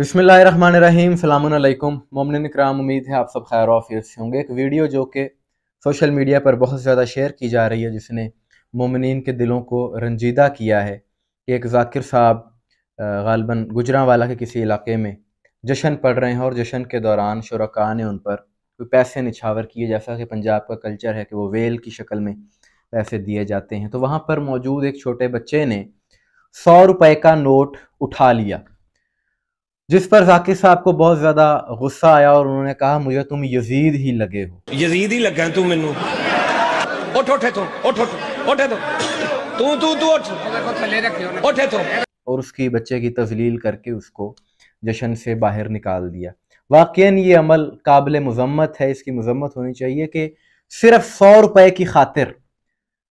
बसमीम अल्लाम ममिन कराम उम्मीद है आप सब खैर ऑफियर से होंगे एक वीडियो जो कि सोशल मीडिया पर बहुत ज़्यादा शेयर की जा रही है जिसने ममिन के दिलों को रंजीदा किया है कि एक जाकिर साहब गालबा वाला के किसी इलाके में जशन पढ़ रहे हैं और जशन के दौरान शुरा ने उन पर कोई पैसे निछावर किए जैसा कि पंजाब का कल्चर है कि वो वेल की शक्ल में पैसे दिए जाते हैं तो वहाँ पर मौजूद एक छोटे बच्चे ने सौ रुपये का नोट उठा लिया जिस पर जाकिर साहब को बहुत ज्यादा गुस्सा आया और उन्होंने कहा मुझे तुम यजीद ही लगे हो यजीद ही लगे तू मेनू उठ उठे तो उठ उठ उठे तो तू तू तू उठ उठे तो और उसकी बच्चे की तजलील करके उसको जशन से बाहर निकाल दिया वाकया ये अमल काबिल मजम्मत है इसकी मजम्मत होनी चाहिए कि सिर्फ सौ रुपए की खातिर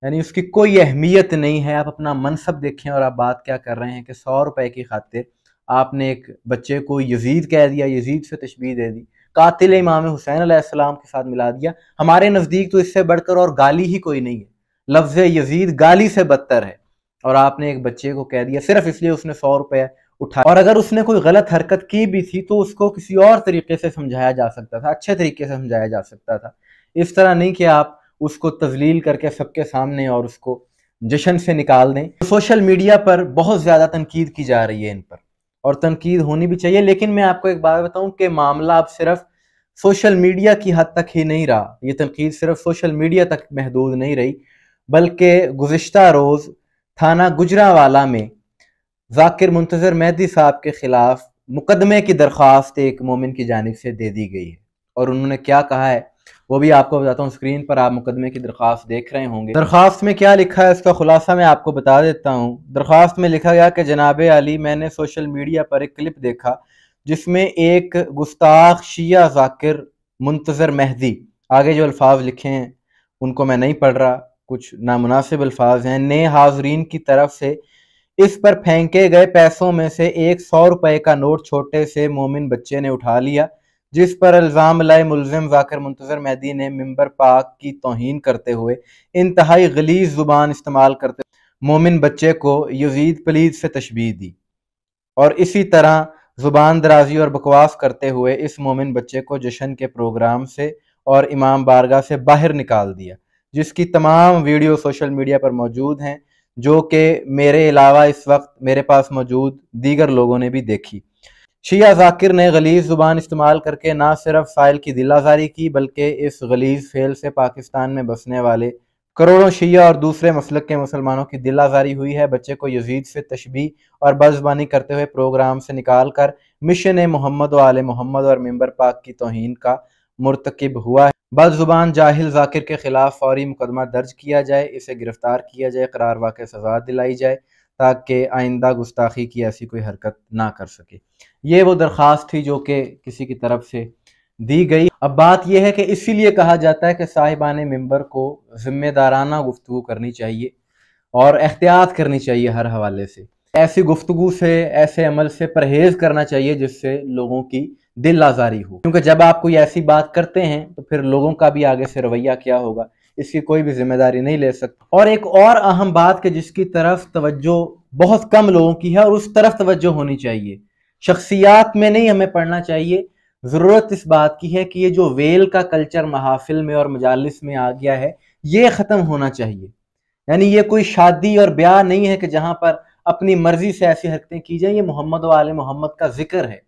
यानी उसकी कोई अहमियत नहीं है आप अपना मनसब देखें और आप बात क्या कर रहे हैं कि सौ रुपए की खातिर आपने एक बच्चे को यजीद कह दिया यजीद से तशबी दे दी कातिल इमाम हुसैन आसमाम के साथ मिला दिया हमारे नज़दीक तो इससे बढ़कर और गाली ही कोई नहीं है लफ्ज़ यजीद गाली से बदतर है और आपने एक बच्चे को कह दिया सिर्फ इसलिए उसने सौ रुपये उठा और अगर उसने कोई गलत हरकत की भी थी तो उसको किसी और तरीके से समझाया जा सकता था अच्छे तरीके से समझाया जा सकता था इस तरह नहीं कि आप उसको तजलील करके सबके सामने और उसको जशन से निकाल दें सोशल मीडिया पर बहुत ज़्यादा तनकीद की जा रही है इन पर और तनकीद होनी भी चाहिए लेकिन मैं आपको एक बात बताऊं कि मामला अब सिर्फ सोशल मीडिया की हद तक ही नहीं रहा ये तनकीद सिर्फ सोशल मीडिया तक महदूद नहीं रही बल्कि गुज्त रोज़ थाना गुजरावाला में जाकिर मुंतज़र मेहदी साहब के ख़िलाफ़ मुकदमे की दरख्वास्त एक मोमिन की जानब से दे दी गई है और उन्होंने क्या कहा है वो भी आपको बताता हूँ स्क्रीन पर आप मुकदमे की दरख्वास्त देख रहे होंगे दरख्वास्त में क्या लिखा है इसका खुलासा मैं आपको बता देता हूँ दरख्वास्त में लिखा गया कि जनाब अली मैंने सोशल मीडिया पर एक क्लिप देखा जिसमें एक गुस्ताख शिया जाकिर मुंतज़र मेहदी आगे जो अल्फाज लिखे हैं उनको मैं नहीं पढ़ रहा कुछ नामनासिब अल्फाज हैं नए हाजरीन की तरफ से इस पर फेंके गए पैसों में से एक सौ रुपए का नोट छोटे से मोमिन बच्चे ने उठा लिया जिस पर इल्ज़ाम लाए मुलजिम जाकिर मुंतजर मेहदी ने मंबर पाक की तोहन करते हुए इंतहाई गलीज ज़ुबान इस्तेमाल करते मोमिन बच्चे को यजीद पलीद से तशबी दी और इसी तरह ज़ुबान दराजी और बकवास करते हुए इस मोमिन बच्चे को जशन के प्रोग्राम से और इमाम बारगाह से बाहर निकाल दिया जिसकी तमाम वीडियो सोशल मीडिया पर मौजूद हैं जो कि मेरे अलावा इस वक्त मेरे पास मौजूद दीगर लोगों ने भी देखी शिया जाकिर ने गलीज ज़ुबान इस्तेमाल करके ना सिर्फ साइल की दिलाजारी की बल्कि इस गलीज फेल से पाकिस्तान में बसने वाले करोड़ों शिया और दूसरे मसलक के मुसलमानों की दिलाजारी हुई है बच्चे को यजीद से तशबी और बजबानी करते हुए प्रोग्राम से निकाल कर मिशन मोहम्मद वाले मोहम्मद और मेम्बर पाक की तोहन का मरतकब हुआ है जुबान जाहिल जाकिर के खिलाफ फौरी मुकदमा दर्ज किया जाए इसे गिरफ्तार किया जाए करार वाक़ सजा दिलाई जाए ताकि आइंदा गुस्ताखी की ऐसी कोई हरकत ना कर सके ये वो दरख्वास्त थी जो कि किसी की तरफ से दी गई अब बात यह है कि इसीलिए कहा जाता है कि साहिबान मेंबर को ज़िम्मेदाराना गुफ्तु करनी चाहिए और एहतियात करनी चाहिए हर हवाले से ऐसी गुफ्तु से ऐसे अमल से परहेज़ करना चाहिए जिससे लोगों की दिल आज़ारी हो क्योंकि जब आप कोई ऐसी बात करते हैं तो फिर लोगों का भी आगे से रवैया क्या होगा इसकी कोई भी जिम्मेदारी नहीं ले सकता और एक और अहम बात कि जिसकी तरफ तवज्जो बहुत कम लोगों की है और उस तरफ तवज्जो होनी चाहिए शख्सियात में नहीं हमें पढ़ना चाहिए ज़रूरत इस बात की है कि ये जो वेल का कल्चर महाफिल में और मजालस में आ गया है ये ख़त्म होना चाहिए यानी ये कोई शादी और ब्याह नहीं है कि जहाँ पर अपनी मर्जी से ऐसी हरकतें की जाए ये मोहम्मद वाले मोहम्मद का जिक्र है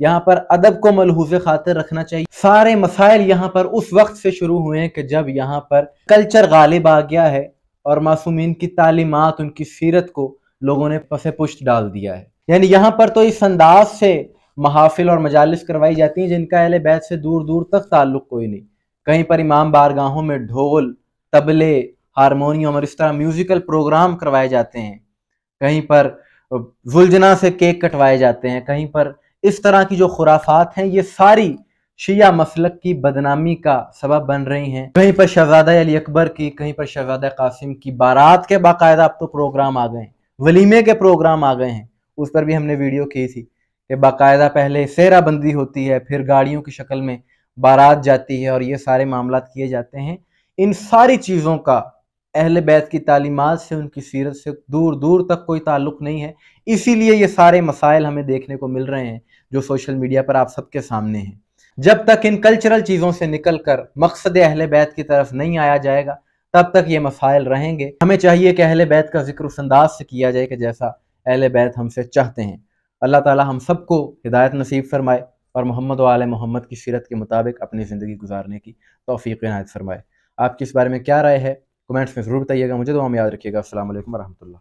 यहाँ पर अदब को मलहूज खातिर रखना चाहिए सारे मसाइल यहाँ पर उस वक्त से शुरू हुए हैं कि जब यहाँ पर कल्चर गालिब आ गया है और मासूमिन की तालीमत उनकी सीरत को लोगों ने पसे पुष्ट डाल दिया है यानी यहाँ पर तो इस अंदाज से महाफिल और मजालस करवाई जाती हैं जिनका अहल बैत से दूर दूर तक ताल्लुक कोई नहीं कहीं पर इमाम बारगाहों में ढोल तबले हारमोनियम और इस तरह म्यूजिकल प्रोग्राम करवाए जाते हैं कहीं पर जुलझना से केक कटवाए जाते हैं कहीं पर इस तरह की जो खुराफात हैं ये सारी शिया मसलक की बदनामी का सबब बन रही हैं कहीं पर शहजादा अली अकबर की कहीं पर शहजादा कासिम की बारात के बाकायदा अब तो प्रोग्राम आ गए हैं वलीमे के प्रोग्राम आ गए हैं उस पर भी हमने वीडियो की थी कि बाकायदा पहले सेराबंदी होती है फिर गाड़ियों की शक्ल में बारात जाती है और ये सारे मामला किए जाते हैं इन सारी चीज़ों का अहल बैत की तालीमत से उनकी सीरत से दूर दूर तक कोई ताल्लुक़ नहीं है इसीलिए ये सारे मसाइल हमें देखने को मिल रहे हैं जो सोशल मीडिया पर आप सबके सामने हैं जब तक इन कल्चरल चीज़ों से निकल कर मकसद अहल बैत की तरफ नहीं आया जाएगा तब तक ये मसाइल रहेंगे हमें चाहिए कि अहल बैत का जिक्र उस अंदाज से किया जाए कि जैसा अहल बैत हमसे चाहते हैं अल्लाह ताला हम सबको हिदायत नसीब फरमाए और मोहम्मद वाल मोहम्मद की सीरत के मुताबिक अपनी ज़िंदगी गुजारने की तोफ़ी नायत फरमाए आपकी इस बारे में क्या राय है कमेंट्स में ज़रूर बताइएगा मुझे तो हम याद रखिएगा असल वरहमल